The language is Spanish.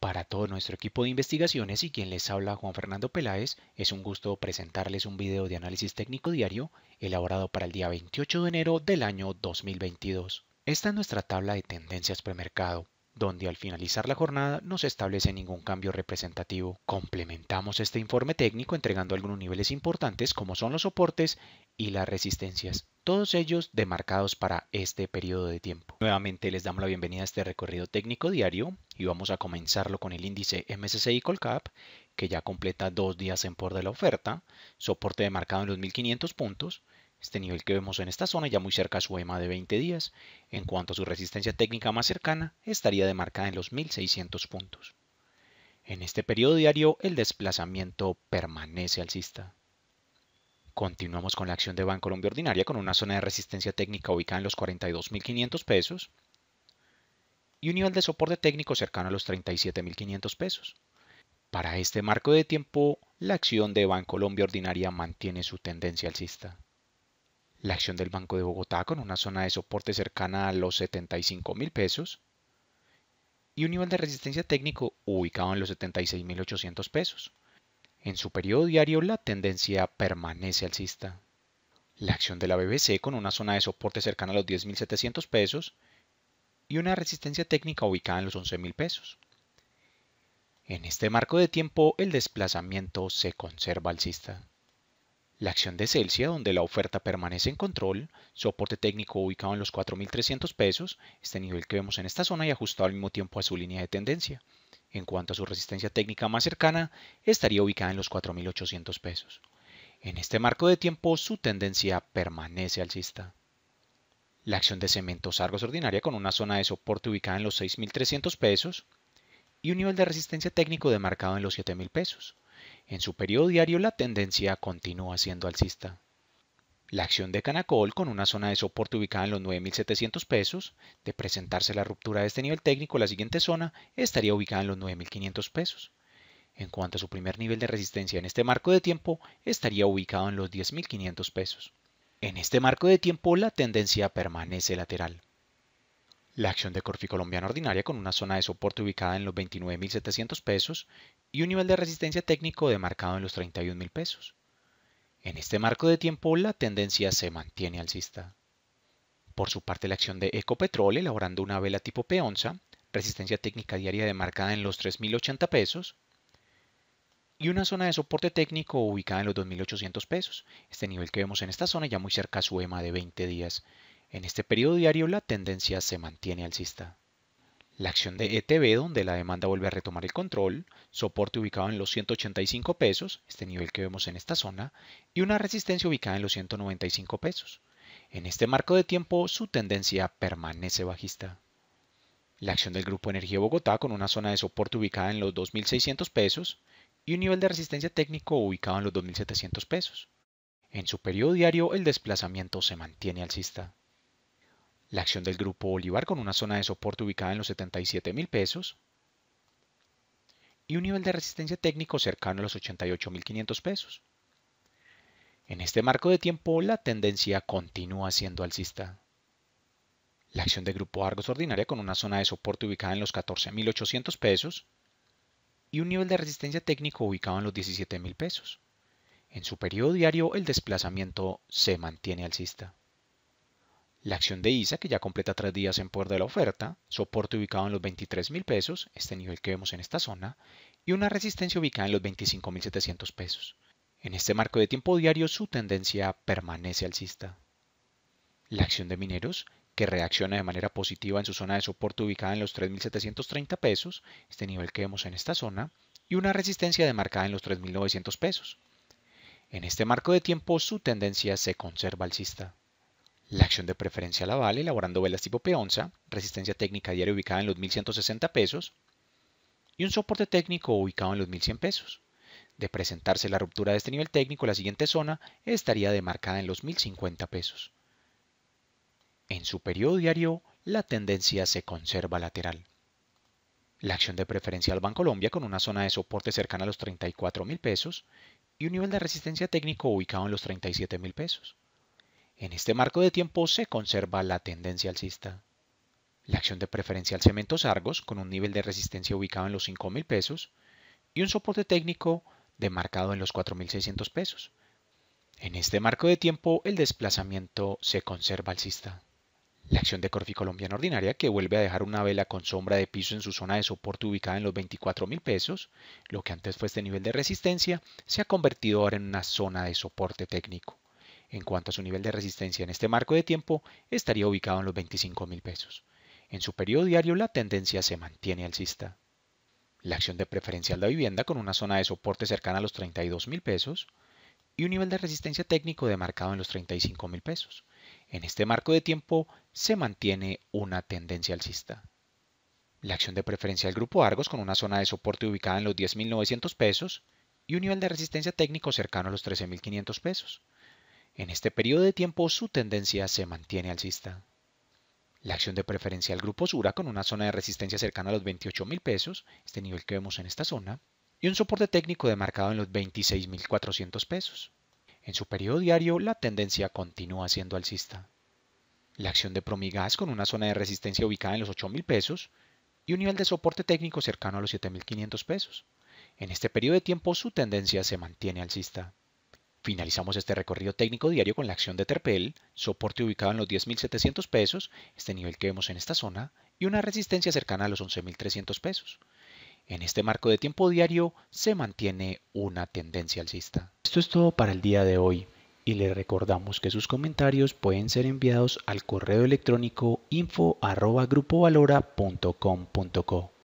Para todo nuestro equipo de investigaciones y quien les habla Juan Fernando Peláez, es un gusto presentarles un video de análisis técnico diario elaborado para el día 28 de enero del año 2022. Esta es nuestra tabla de tendencias premercado donde al finalizar la jornada no se establece ningún cambio representativo. Complementamos este informe técnico entregando algunos niveles importantes como son los soportes y las resistencias, todos ellos demarcados para este periodo de tiempo. Nuevamente les damos la bienvenida a este recorrido técnico diario y vamos a comenzarlo con el índice MSCI Colcap que ya completa dos días en por de la oferta, soporte demarcado en los 1500 puntos, este nivel que vemos en esta zona ya muy cerca a su EMA de 20 días, en cuanto a su resistencia técnica más cercana, estaría demarcada en los 1600 puntos. En este periodo diario el desplazamiento permanece alcista. Continuamos con la acción de Colombia Ordinaria con una zona de resistencia técnica ubicada en los 42.500 pesos y un nivel de soporte técnico cercano a los 37.500 pesos. Para este marco de tiempo, la acción de Colombia Ordinaria mantiene su tendencia alcista la acción del Banco de Bogotá con una zona de soporte cercana a los 75 mil pesos y un nivel de resistencia técnico ubicado en los 76.800 pesos. En su periodo diario la tendencia permanece alcista. La acción de la BBC con una zona de soporte cercana a los 10.700 pesos y una resistencia técnica ubicada en los 11.000 pesos. En este marco de tiempo el desplazamiento se conserva alcista. La acción de Celsia, donde la oferta permanece en control, soporte técnico ubicado en los 4.300 pesos, este nivel que vemos en esta zona y ajustado al mismo tiempo a su línea de tendencia. En cuanto a su resistencia técnica más cercana, estaría ubicada en los 4.800 pesos. En este marco de tiempo, su tendencia permanece alcista. La acción de Cementos Argos ordinaria con una zona de soporte ubicada en los 6.300 pesos y un nivel de resistencia técnico demarcado en los 7.000 pesos. En su periodo diario la tendencia continúa siendo alcista. La acción de Canacol con una zona de soporte ubicada en los 9.700 pesos, de presentarse la ruptura de este nivel técnico, la siguiente zona estaría ubicada en los 9.500 pesos. En cuanto a su primer nivel de resistencia en este marco de tiempo, estaría ubicado en los 10.500 pesos. En este marco de tiempo la tendencia permanece lateral la acción de Corfi Colombiana Ordinaria con una zona de soporte ubicada en los 29.700 pesos y un nivel de resistencia técnico demarcado en los 31.000 pesos. En este marco de tiempo la tendencia se mantiene alcista. Por su parte la acción de Ecopetrol elaborando una vela tipo peonza, resistencia técnica diaria demarcada en los 3.080 pesos y una zona de soporte técnico ubicada en los 2.800 pesos, este nivel que vemos en esta zona ya muy cerca a su EMA de 20 días en este periodo diario la tendencia se mantiene alcista. La acción de ETB, donde la demanda vuelve a retomar el control, soporte ubicado en los 185 pesos, este nivel que vemos en esta zona, y una resistencia ubicada en los 195 pesos. En este marco de tiempo su tendencia permanece bajista. La acción del Grupo Energía Bogotá con una zona de soporte ubicada en los 2.600 pesos y un nivel de resistencia técnico ubicado en los 2.700 pesos. En su periodo diario el desplazamiento se mantiene alcista la acción del Grupo Bolívar con una zona de soporte ubicada en los 77 mil pesos y un nivel de resistencia técnico cercano a los 88.500 pesos. En este marco de tiempo la tendencia continúa siendo alcista. La acción de Grupo Argos ordinaria con una zona de soporte ubicada en los 14.800 pesos y un nivel de resistencia técnico ubicado en los 17.000 pesos. En su periodo diario el desplazamiento se mantiene alcista. La acción de ISA, que ya completa tres días en poder de la oferta, soporte ubicado en los 23,000 pesos, este nivel que vemos en esta zona, y una resistencia ubicada en los 25,700 pesos. En este marco de tiempo diario su tendencia permanece alcista. La acción de mineros, que reacciona de manera positiva en su zona de soporte ubicada en los 3.730 pesos, este nivel que vemos en esta zona, y una resistencia demarcada en los 3.900 pesos. En este marco de tiempo su tendencia se conserva alcista. La acción de preferencia la vale, elaborando velas tipo peonza, resistencia técnica diaria ubicada en los 1160 pesos y un soporte técnico ubicado en los 1100 pesos. De presentarse la ruptura de este nivel técnico, la siguiente zona estaría demarcada en los 1050 pesos. En su periodo diario, la tendencia se conserva lateral. La acción de preferencia al Colombia, con una zona de soporte cercana a los 34 pesos y un nivel de resistencia técnico ubicado en los 37,000 pesos. En este marco de tiempo se conserva la tendencia alcista. La acción de preferencial Cementos Argos con un nivel de resistencia ubicado en los 5.000 pesos y un soporte técnico demarcado en los 4.600 pesos. En este marco de tiempo el desplazamiento se conserva alcista. La acción de Corfi Colombiana Ordinaria, que vuelve a dejar una vela con sombra de piso en su zona de soporte ubicada en los 24,000 mil pesos, lo que antes fue este nivel de resistencia, se ha convertido ahora en una zona de soporte técnico. En cuanto a su nivel de resistencia en este marco de tiempo, estaría ubicado en los $25,000. pesos. En su periodo diario la tendencia se mantiene alcista. La acción de Preferencia de la vivienda con una zona de soporte cercana a los $32,000 pesos y un nivel de resistencia técnico demarcado en los $35,000. pesos. En este marco de tiempo se mantiene una tendencia alcista. La acción de preferencia del grupo Argos con una zona de soporte ubicada en los 10.900 pesos y un nivel de resistencia técnico cercano a los 13.500 pesos. En este periodo de tiempo su tendencia se mantiene alcista. La acción de Preferencial grupo Sura con una zona de resistencia cercana a los $28,000, pesos, este nivel que vemos en esta zona, y un soporte técnico demarcado en los 26.400 pesos. En su periodo diario la tendencia continúa siendo alcista. La acción de Promigas con una zona de resistencia ubicada en los 8.000 pesos y un nivel de soporte técnico cercano a los 7.500 pesos. En este periodo de tiempo su tendencia se mantiene alcista. Finalizamos este recorrido técnico diario con la acción de Terpel, soporte ubicado en los 10.700 pesos, este nivel que vemos en esta zona, y una resistencia cercana a los 11.300 pesos. En este marco de tiempo diario se mantiene una tendencia alcista. Esto es todo para el día de hoy y le recordamos que sus comentarios pueden ser enviados al correo electrónico info@grupovalora.com.co.